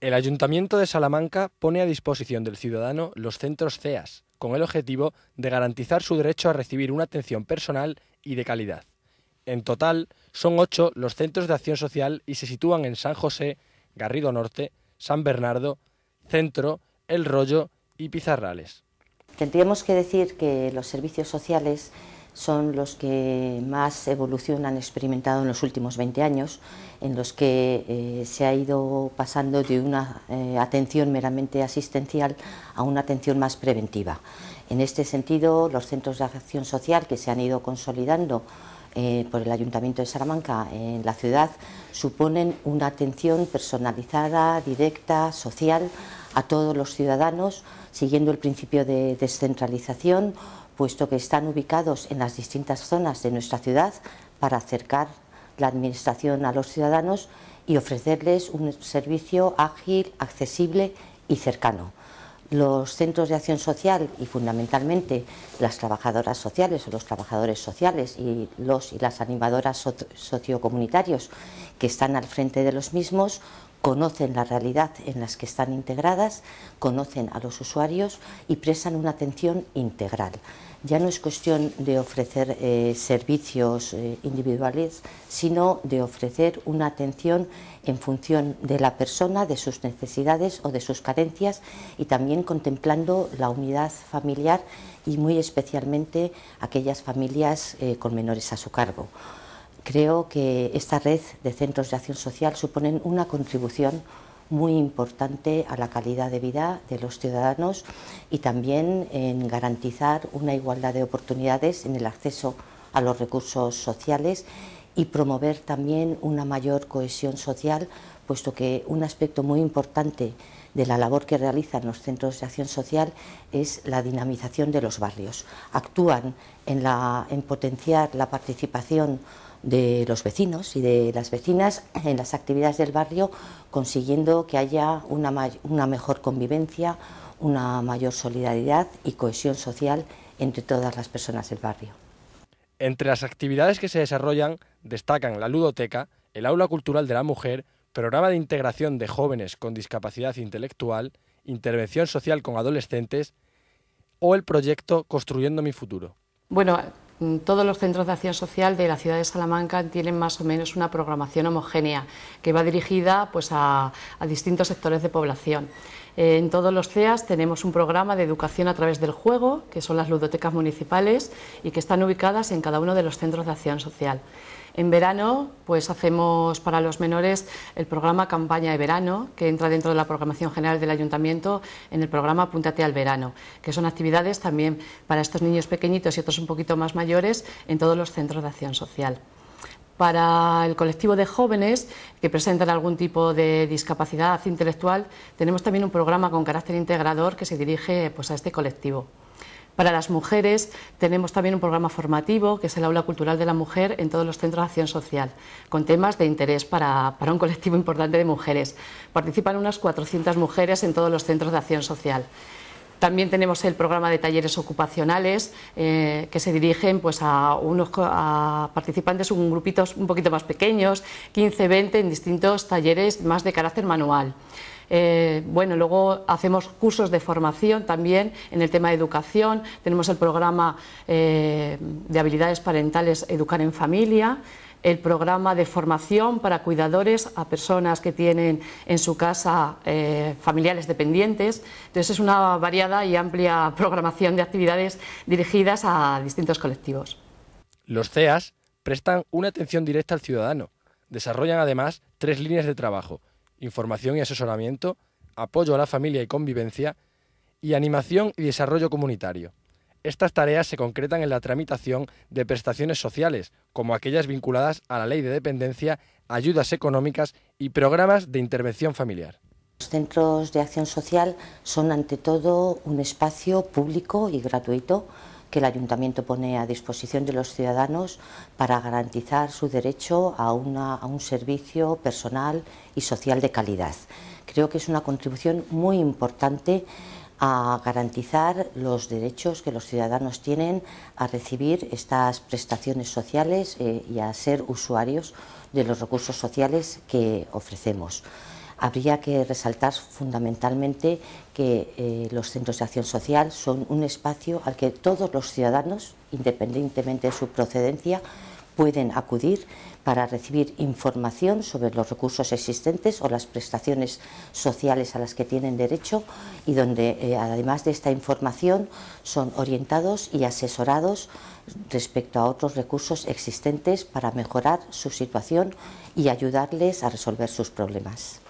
El Ayuntamiento de Salamanca pone a disposición del ciudadano los centros CEAS, con el objetivo de garantizar su derecho a recibir una atención personal y de calidad. En total, son ocho los centros de acción social y se sitúan en San José, Garrido Norte, San Bernardo, Centro, El Rollo y Pizarrales. Tendríamos que decir que los servicios sociales son los que más evolución han experimentado en los últimos 20 años, en los que eh, se ha ido pasando de una eh, atención meramente asistencial a una atención más preventiva. En este sentido, los centros de acción social que se han ido consolidando eh, por el Ayuntamiento de Salamanca en la ciudad suponen una atención personalizada, directa, social a todos los ciudadanos, siguiendo el principio de descentralización, puesto que están ubicados en las distintas zonas de nuestra ciudad para acercar la administración a los ciudadanos y ofrecerles un servicio ágil, accesible y cercano. Los centros de acción social y fundamentalmente las trabajadoras sociales o los trabajadores sociales y los y las animadoras sociocomunitarios que están al frente de los mismos conocen la realidad en las que están integradas, conocen a los usuarios y prestan una atención integral. Ya no es cuestión de ofrecer eh, servicios eh, individuales, sino de ofrecer una atención en función de la persona, de sus necesidades o de sus carencias y también contemplando la unidad familiar y muy especialmente aquellas familias eh, con menores a su cargo. Creo que esta red de centros de acción social suponen una contribución muy importante a la calidad de vida de los ciudadanos y también en garantizar una igualdad de oportunidades en el acceso a los recursos sociales y promover también una mayor cohesión social, puesto que un aspecto muy importante de la labor que realizan los centros de acción social es la dinamización de los barrios. Actúan en, potenciar la participación de los vecinos y de las vecinas en las actividades del barrio, consiguiendo que haya una mejor convivencia, una mayor solidaridad y cohesión social entre todas las personas del barrio. Entre las actividades que se desarrollan destacan la ludoteca, el aula cultural de la mujer, programa de integración de jóvenes con discapacidad intelectual, intervención social con adolescentes o el proyecto Construyendo mi futuro. Bueno, mm, todos los centros de acción social de la ciudad de Salamanca tienen más o menos una programación homogénea que va dirigida pues, a, a distintos sectores de población. Eh, en todos los CEAS tenemos un programa de educación a través del juego, que son las ludotecas municipales y que están ubicadas en cada uno de los centros de acción social. En verano, pues hacemos para los menores el programa Campaña de Verano, que entra dentro de la programación general del Ayuntamiento en el programa Apúntate al Verano, que son actividades también para estos niños pequeñitos y otros un poquito más mayores en todos los centros de acción social para el colectivo de jóvenes que presentan algún tipo de discapacidad intelectual, tenemos también un programa con carácter integrador que se dirige pues, a este colectivo. Para las mujeres tenemos también un programa formativo que es el Aula Cultural de la Mujer en todos los centros de acción social, con temas de interés para, un colectivo importante de mujeres. Participan unas 400 mujeres en todos los centros de acción social. También tenemos el programa de talleres ocupacionales eh, que se dirigen pues, a, unos, participantes, un grupitos un poquito más pequeños, 15, 20, en distintos talleres más de carácter manual. Eh, bueno, luego hacemos cursos de formación también en el tema de educación. Tenemos el programa eh, de habilidades parentales Educar en Familia el programa de formación para cuidadores a personas que tienen en su casa eh, familiares dependientes. Entonces es una variada y amplia programación de actividades dirigidas a distintos colectivos. Los CEAS prestan una atención directa al ciudadano. Desarrollan además tres líneas de trabajo información y asesoramiento, apoyo a la familia y convivencia, y animación y desarrollo comunitario. Estas tareas se concretan en la tramitación de prestaciones sociales, como aquellas vinculadas a la ley de dependencia, ayudas económicas y programas de intervención familiar. Los centros de acción social son ante todo un espacio público y gratuito que el ayuntamiento pone a disposición de los ciudadanos para garantizar su derecho a, un servicio personal y social de calidad. Creo que es una contribución muy importante a garantizar los derechos que los ciudadanos tienen a recibir estas prestaciones sociales eh, y a ser usuarios de los recursos sociales que ofrecemos habría que resaltar fundamentalmente que eh, los centros de acción social son un espacio al que todos los ciudadanos, independientemente de su procedencia, pueden acudir para recibir información sobre los recursos existentes o las prestaciones sociales a las que tienen derecho y donde eh, además de esta información son orientados y asesorados respecto a otros recursos existentes para mejorar su situación y ayudarles a resolver sus problemas.